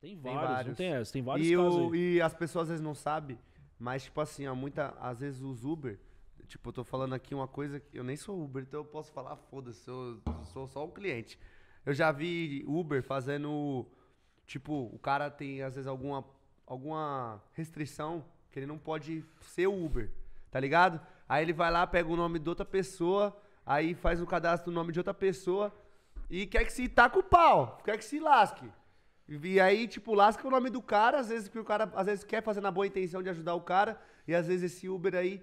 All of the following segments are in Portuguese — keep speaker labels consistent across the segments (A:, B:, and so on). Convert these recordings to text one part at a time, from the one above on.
A: Tem vários, tem vários. tem essa, tem vários e o,
B: E as pessoas às vezes não sabem, mas tipo assim, ó, muita, às vezes os Uber, tipo, eu tô falando aqui uma coisa, que eu nem sou Uber, então eu posso falar, foda-se, eu, eu sou só um cliente. Eu já vi Uber fazendo, tipo, o cara tem às vezes alguma, alguma restrição que ele não pode ser Uber, tá ligado? Aí ele vai lá, pega o nome de outra pessoa, aí faz o cadastro do nome de outra pessoa e quer que se taca o pau, quer que se lasque. E aí, tipo, lasca o nome do cara, às vezes, que o cara às vezes quer fazer na boa intenção de ajudar o cara, e às vezes esse Uber aí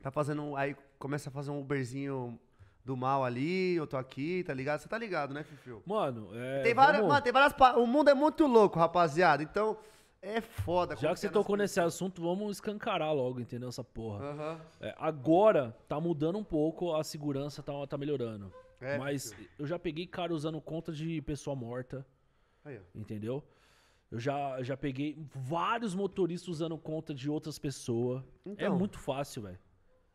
B: tá fazendo. Aí começa a fazer um Uberzinho do mal ali, eu tô aqui, tá ligado? Você tá ligado, né, Fifio? Mano, é. Tem várias, mano, tem
A: várias. O mundo é muito louco, rapaziada. Então. É foda. Já que você é tocou nesse assunto, vamos escancarar logo, entendeu? Essa porra. Uhum. É, agora tá mudando um pouco, a segurança tá, tá melhorando. É, Mas filho. eu já peguei cara usando conta de pessoa morta. Aí, entendeu? Eu já, já peguei vários motoristas usando conta de outras pessoas. É então. É muito fácil, velho.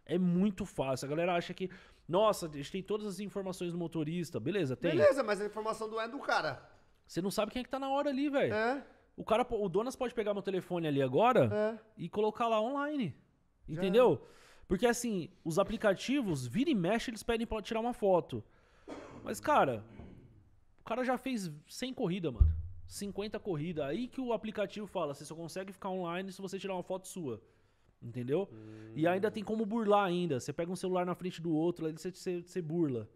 A: É muito fácil. A galera acha que, nossa, a gente tem todas as informações do motorista. Beleza, tem. Beleza, mas a informação do é do cara. Você não sabe quem é que tá na hora ali, velho. É. O cara, o Donas pode pegar meu telefone ali agora é. e colocar lá online. É. Entendeu? Porque assim, os aplicativos, vira e mexe, eles pedem pra tirar uma foto. Mas, cara, o cara já fez 100 corrida, mano. 50 corrida. Aí que o aplicativo fala, você só consegue ficar online se você tirar uma foto sua. Entendeu? Hum. E ainda tem como burlar ainda. Você pega um celular na frente do outro, aí você, você, você burla.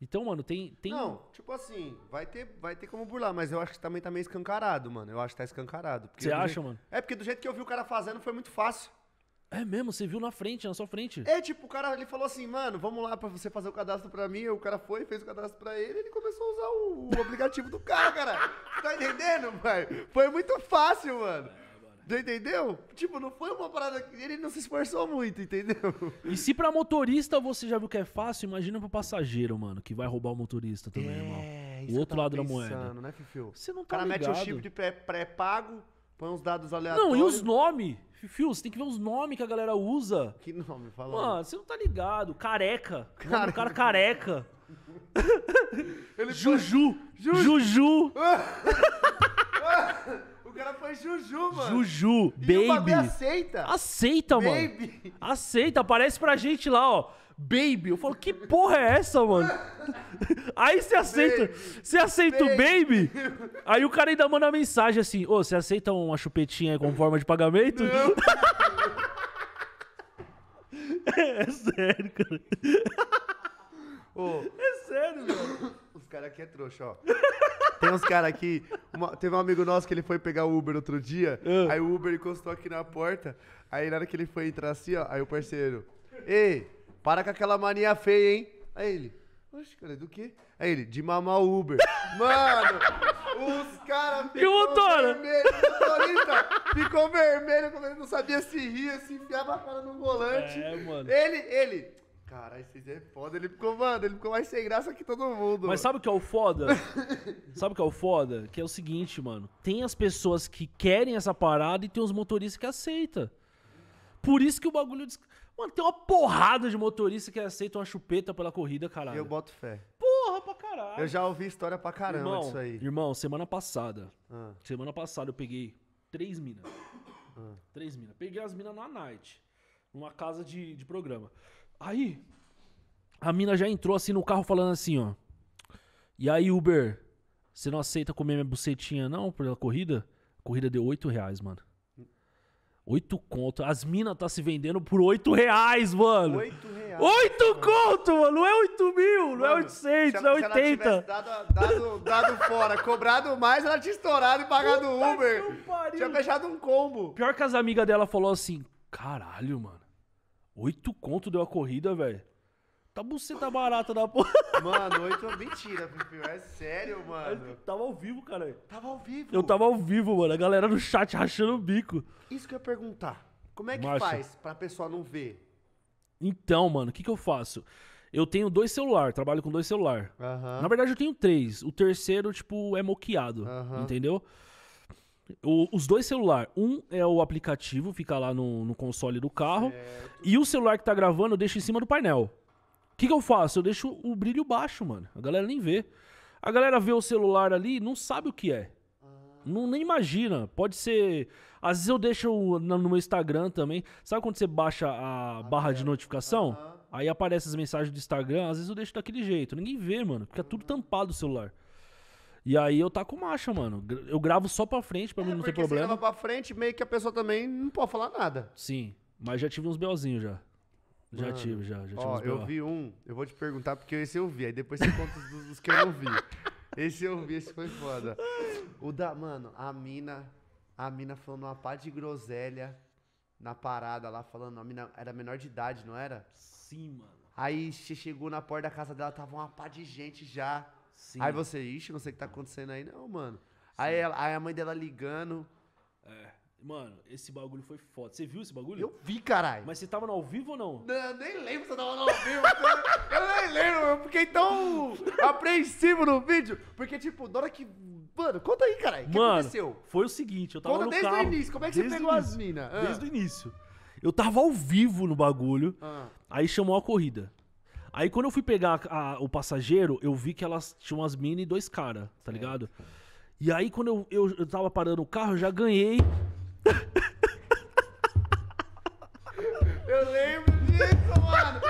A: Então, mano, tem, tem. Não,
B: tipo assim, vai ter, vai ter como burlar, mas eu acho que também tá meio escancarado, mano. Eu acho que tá escancarado. Você acha, jeito... mano? É porque do jeito que eu vi o cara fazendo foi muito fácil. É mesmo, você viu na frente, na sua frente. É, tipo, o cara ele falou assim, mano, vamos lá pra você fazer o cadastro pra mim. O cara foi, fez o cadastro pra ele e ele começou a usar o, o aplicativo do carro, cara. Tá entendendo, pai? Foi muito
A: fácil, mano. Tu entendeu? Tipo, não foi uma parada que ele não se esforçou muito, entendeu? E se pra motorista você já viu que é fácil, imagina pro passageiro, mano, que vai roubar o motorista também, é, irmão. O outro lado pensando, da moeda. Né, Você não
B: tá O cara ligado. mete o chip de pré-pago,
A: põe uns dados aleatórios. Não, e os nomes? Fio, você tem que ver os nomes que a galera usa. Que nome? Fala. Mano, você não tá ligado. Careca. Cara, o cara careca. Ele Juju. Foi... Juju.
B: o cara foi Juju, mano.
A: Juju, e baby. aceita. Aceita, baby. mano. Aceita, aparece pra gente lá, ó. Baby. Eu falo, que porra é essa, mano? Aí você aceita. Você aceita baby. o baby? Aí o cara ainda manda uma mensagem assim: Ô, oh, você aceita uma chupetinha com forma de pagamento? Não. é, sério, cara. Ô, é sério, mano.
B: Os caras aqui é trouxa, ó. Tem uns caras aqui. Uma, teve um amigo nosso que ele foi pegar o Uber outro dia. Uh. Aí o Uber encostou aqui na porta. Aí na hora que ele foi entrar assim, ó. Aí o parceiro. Ei! Para com aquela mania feia, hein? Aí é ele, oxe, cara, do quê? Aí é ele, de mamar Uber. Mano, os caras E o motor? vermelho, o motorista ficou vermelho, como ele não sabia se ria, se enfiava a cara no volante. É, mano. Ele, ele, caralho, vocês é foda. Ele ficou, mano, ele ficou mais sem graça que todo mundo. Mas mano. sabe
A: o que é o foda? sabe o que é o foda? Que é o seguinte, mano. Tem as pessoas que querem essa parada e tem os motoristas que aceitam. Por isso que o bagulho. des- Mano, tem uma porrada de motorista que aceita uma chupeta pela corrida, caralho. Eu boto fé. Porra
B: pra caralho. Eu já
A: ouvi história pra caramba irmão, disso aí. Irmão, semana passada. Ah. Semana passada eu peguei três minas. Ah. Três minas. Peguei as minas na night. Numa casa de, de programa. Aí, a mina já entrou assim no carro falando assim, ó. E aí, Uber, você não aceita comer minha bucetinha não pela corrida? A corrida deu oito reais, mano. Oito conto. As minas tá se vendendo por oito reais, mano.
B: Oito reais. Oito
A: mano. conto, mano. Não é oito mil, mano, não é oitocentos, não é oitenta. Dado, dado, dado fora, cobrado mais, ela tinha estourado e pagado Puta Uber. Tinha fechado um combo. Pior que as amigas dela falou assim, caralho, mano. Oito conto deu a corrida, velho. Tá buceta barata da porra. Mano, oito é mentira, Pipinho. É sério, mano. Eu tava ao vivo, cara. Tava ao vivo. Eu tava ao vivo, mano. A galera no chat rachando o bico.
B: Isso que eu ia perguntar. Como é que Marcha. faz pra pessoa não ver?
A: Então, mano, o que, que eu faço? Eu tenho dois celulares, trabalho com dois celulares. Na verdade, eu tenho três. O terceiro, tipo, é moqueado, entendeu? O, os dois celulares. Um é o aplicativo, fica lá no, no console do carro. Certo. E o celular que tá gravando eu deixo em cima do painel que, que eu faço? Eu deixo o brilho baixo, mano. A galera nem vê. A galera vê o celular ali não sabe o que é. Não, nem imagina. Pode ser. Às vezes eu deixo no meu Instagram também. Sabe quando você baixa a barra de notificação? Aí aparece as mensagens do Instagram. Às vezes eu deixo daquele jeito. Ninguém vê, mano. Fica tudo uhum. tampado o celular. E aí eu taco macha, mano. Eu gravo só pra frente, pra é, mim não ter problema. Se grava pra frente, meio que a pessoa também não pode falar nada. Sim. Mas já tive uns belzinhos já.
B: Já Mano. tive, já. já Ó, eu vi um, eu vou te perguntar porque esse eu vi, aí depois você conta os, os que eu não vi. Esse eu vi, esse foi foda. O da, mano, a mina, a mina falando uma pá de groselha na parada lá, falando, a mina era menor de idade, não era?
A: Sim, mano.
B: Aí che- chegou na porta da casa dela, tava uma pá de gente já. Sim. Aí você, ixi, não sei o que tá acontecendo aí, não, mano. Aí, ela- aí a mãe dela ligando. É.
A: Mano, esse bagulho foi foda. Você viu esse bagulho? Eu vi, caralho. Mas você tava no ao vivo ou não?
B: Não, eu nem lembro se eu tava no ao vivo. eu nem lembro, eu fiquei tão apreensivo no vídeo. Porque, tipo, na hora que. Mano, conta aí, caralho. O que aconteceu?
A: Foi o seguinte, eu tava conta no desde carro. desde o início. Como é que desde você pegou as minas? Ah. Desde o início. Eu tava ao vivo no bagulho. Ah. Aí chamou a corrida. Aí quando eu fui pegar a, a, o passageiro, eu vi que elas tinham as minas e dois caras, tá ligado? E aí quando eu, eu, eu tava parando o carro, eu já ganhei. Eu lembro disso, mano.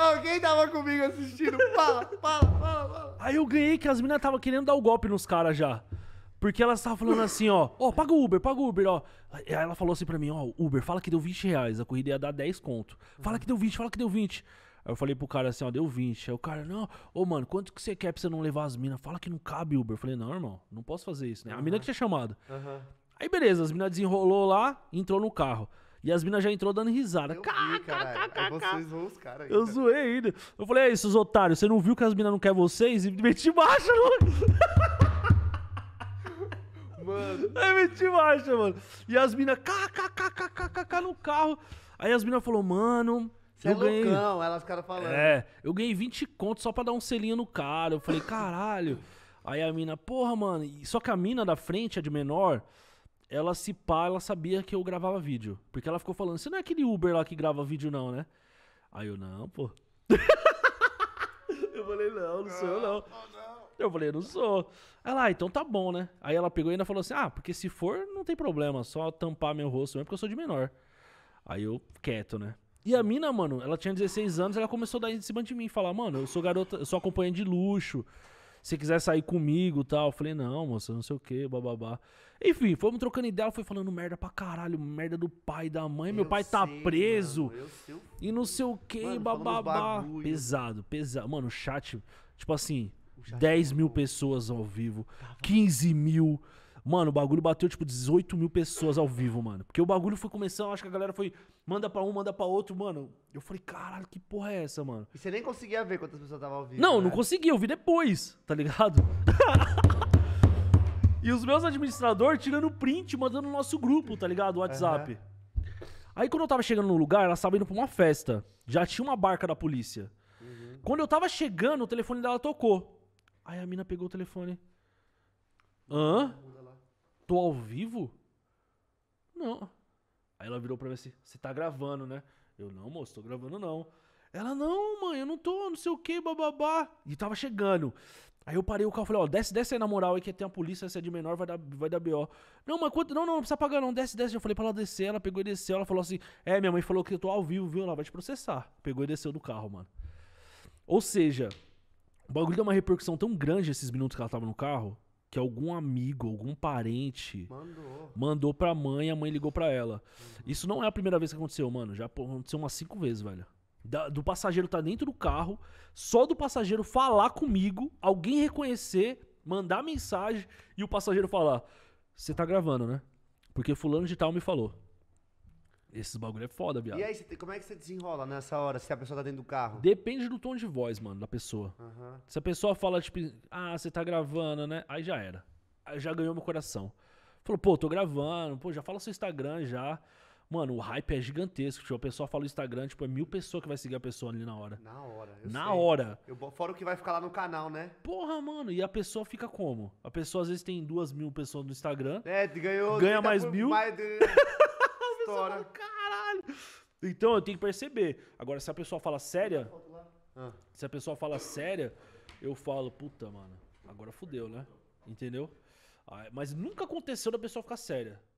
A: alguém tava comigo assistindo. Fala, fala, fala, fala. Aí eu ganhei que as meninas tava querendo dar o golpe nos caras já. Porque elas estava falando assim, ó, ó, paga o Uber, paga o Uber, ó. Aí ela falou assim pra mim, ó, Uber, fala que deu 20 reais, a corrida ia dar 10 conto. Fala que deu 20, fala que deu 20. Aí eu falei pro cara assim, ó, deu 20. Aí o cara, não, ô mano, quanto que você quer pra você não levar as minas? Fala que não cabe Uber. Eu falei, não, irmão, não posso fazer isso, né? A mina que tinha chamado. Aham. Aí beleza, as minas desenrolou lá, entrou no carro. E as minas já entrou dando risada. Eu cá, vi, cá, cá, os caras Eu zoei ainda. Eu falei, é isso, otários, você não viu que as minas não querem vocês? E meti marcha, mano. Mano. Aí meti marcha, mano. E as minas, cá, no carro. Aí as minas falou, mano... Você é eu é ganhei... loucão, elas ficaram falando. É, eu ganhei 20 contos só pra dar um selinho no cara. Eu falei, caralho. Aí a mina, porra, mano. Só que a mina da frente, a de menor ela se pá, ela sabia que eu gravava vídeo. Porque ela ficou falando, você não é aquele Uber lá que grava vídeo, não, né? Aí eu, não, pô. eu falei, não, não sou eu, ah, não. Eu falei, não sou. Ela, ah, então tá bom, né? Aí ela pegou e ainda falou assim, ah, porque se for, não tem problema, só tampar meu rosto mesmo, porque eu sou de menor. Aí eu, quieto, né? E a mina, mano, ela tinha 16 anos, ela começou a dar em cima de mim, falar, mano, eu sou garota, eu sou acompanhante de luxo, se quiser sair comigo tal. Eu falei, não, moça, não sei o que, bababá. Enfim, fomos trocando ideia, foi falando merda pra caralho, merda do pai, da mãe, meu eu pai tá preso. Mano, eu, e não sei o que, mano, bababá. Pesado, pesado. Mano, o chat, tipo assim, chat 10 mil pessoas ao vivo, 15 mil. Mano, o bagulho bateu tipo 18 mil pessoas ao vivo, mano. Porque o bagulho foi começando, acho que a galera foi manda pra um, manda pra outro, mano. Eu falei, caralho, que porra é essa, mano?
B: E você nem conseguia ver quantas pessoas estavam ao vivo. Não, né? não conseguia,
A: eu vi depois, tá ligado? e os meus administradores tirando print, mandando no nosso grupo, tá ligado? WhatsApp. Uhum. Aí quando eu tava chegando no lugar, ela tava indo pra uma festa. Já tinha uma barca da polícia. Uhum. Quando eu tava chegando, o telefone dela tocou. Aí a mina pegou o telefone. Hã? Tô ao vivo? Não. Aí ela virou pra mim assim: Você tá gravando, né? Eu, não, moço, tô gravando não. Ela, não, mãe, eu não tô, não sei o que, bababá. E tava chegando. Aí eu parei o carro e falei, ó, desce, desce aí na moral aí que tem a polícia, se é de menor vai dar, vai dar B.O. Não, mas quanto? Não, não, não precisa pagar não, desce, desce. Eu falei pra ela descer, ela pegou e desceu. Ela falou assim, é, minha mãe falou que eu tô ao vivo, viu? Ela vai te processar. Pegou e desceu do carro, mano. Ou seja, o bagulho deu uma repercussão tão grande esses minutos que ela tava no carro, que algum amigo, algum parente mandou, mandou pra mãe, a mãe ligou pra ela. Uhum. Isso não é a primeira vez que aconteceu, mano. Já aconteceu umas cinco vezes, velho. Da, do passageiro tá dentro do carro, só do passageiro falar comigo, alguém reconhecer, mandar mensagem e o passageiro falar: Você tá gravando, né? Porque fulano de tal me falou. Esses bagulho é foda, viado. E aí, como é que você desenrola nessa hora, se a pessoa tá dentro do carro? Depende do tom de voz, mano, da pessoa. Uhum. Se a pessoa fala, tipo, ah, você tá gravando, né? Aí já era. Aí já ganhou meu coração. Falou, pô, tô gravando, pô, já fala seu Instagram já. Mano, o hype é gigantesco. Tipo, a pessoa fala o Instagram, tipo, é mil pessoas que vai seguir a pessoa ali na hora. Na hora, eu Na sei. hora.
B: Eu, fora o que vai ficar lá no canal, né?
A: Porra, mano, e a pessoa fica como? A pessoa às vezes tem duas mil pessoas no Instagram. É, ganhou. Ganha mais mil. Mais de...
B: estoura. Mano, caralho.
A: Então eu tenho que perceber. Agora, se a pessoa fala séria. Ah. Se a pessoa fala séria, eu falo, puta, mano, agora fudeu, né? Entendeu? Ah, mas nunca aconteceu da pessoa ficar séria.